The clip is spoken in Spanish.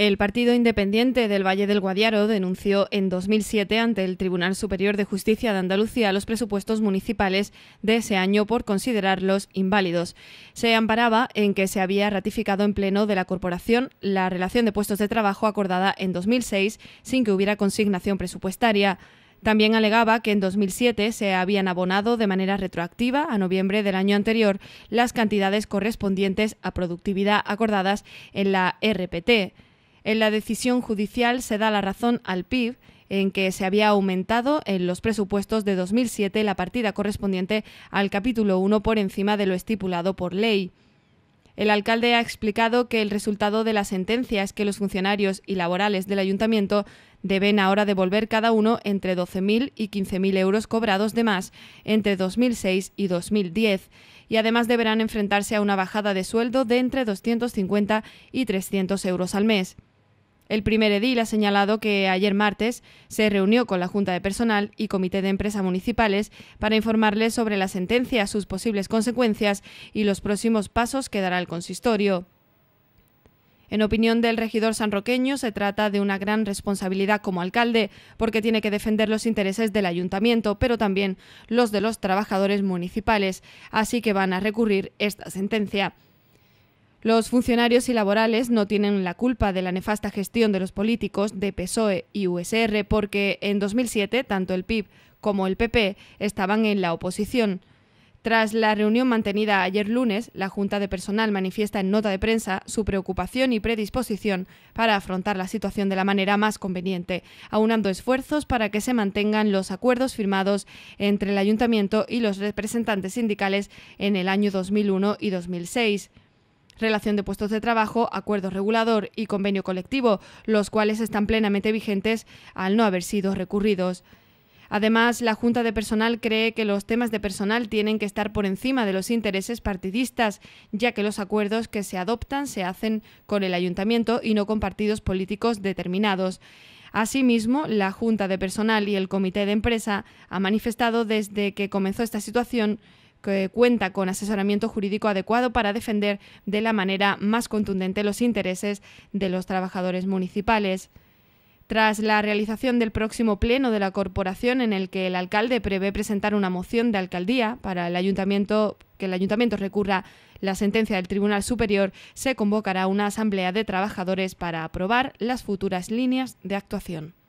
El Partido Independiente del Valle del Guadiaro denunció en 2007 ante el Tribunal Superior de Justicia de Andalucía los presupuestos municipales de ese año por considerarlos inválidos. Se amparaba en que se había ratificado en pleno de la corporación la relación de puestos de trabajo acordada en 2006 sin que hubiera consignación presupuestaria. También alegaba que en 2007 se habían abonado de manera retroactiva a noviembre del año anterior las cantidades correspondientes a productividad acordadas en la RPT. En la decisión judicial se da la razón al PIB en que se había aumentado en los presupuestos de 2007 la partida correspondiente al capítulo 1 por encima de lo estipulado por ley. El alcalde ha explicado que el resultado de la sentencia es que los funcionarios y laborales del ayuntamiento deben ahora devolver cada uno entre 12.000 y 15.000 euros cobrados de más entre 2006 y 2010 y además deberán enfrentarse a una bajada de sueldo de entre 250 y 300 euros al mes. El primer edil ha señalado que ayer martes se reunió con la Junta de Personal y Comité de Empresa Municipales para informarles sobre la sentencia, sus posibles consecuencias y los próximos pasos que dará el consistorio. En opinión del regidor sanroqueño, se trata de una gran responsabilidad como alcalde, porque tiene que defender los intereses del ayuntamiento, pero también los de los trabajadores municipales, así que van a recurrir esta sentencia. Los funcionarios y laborales no tienen la culpa de la nefasta gestión de los políticos de PSOE y USR porque en 2007 tanto el PIB como el PP estaban en la oposición. Tras la reunión mantenida ayer lunes, la Junta de Personal manifiesta en nota de prensa su preocupación y predisposición para afrontar la situación de la manera más conveniente, aunando esfuerzos para que se mantengan los acuerdos firmados entre el Ayuntamiento y los representantes sindicales en el año 2001 y 2006 relación de puestos de trabajo, acuerdo regulador y convenio colectivo, los cuales están plenamente vigentes al no haber sido recurridos. Además, la Junta de Personal cree que los temas de personal tienen que estar por encima de los intereses partidistas, ya que los acuerdos que se adoptan se hacen con el ayuntamiento y no con partidos políticos determinados. Asimismo, la Junta de Personal y el Comité de Empresa ha manifestado desde que comenzó esta situación que cuenta con asesoramiento jurídico adecuado para defender de la manera más contundente los intereses de los trabajadores municipales. Tras la realización del próximo pleno de la corporación en el que el alcalde prevé presentar una moción de alcaldía para el ayuntamiento que el ayuntamiento recurra la sentencia del Tribunal Superior, se convocará una asamblea de trabajadores para aprobar las futuras líneas de actuación.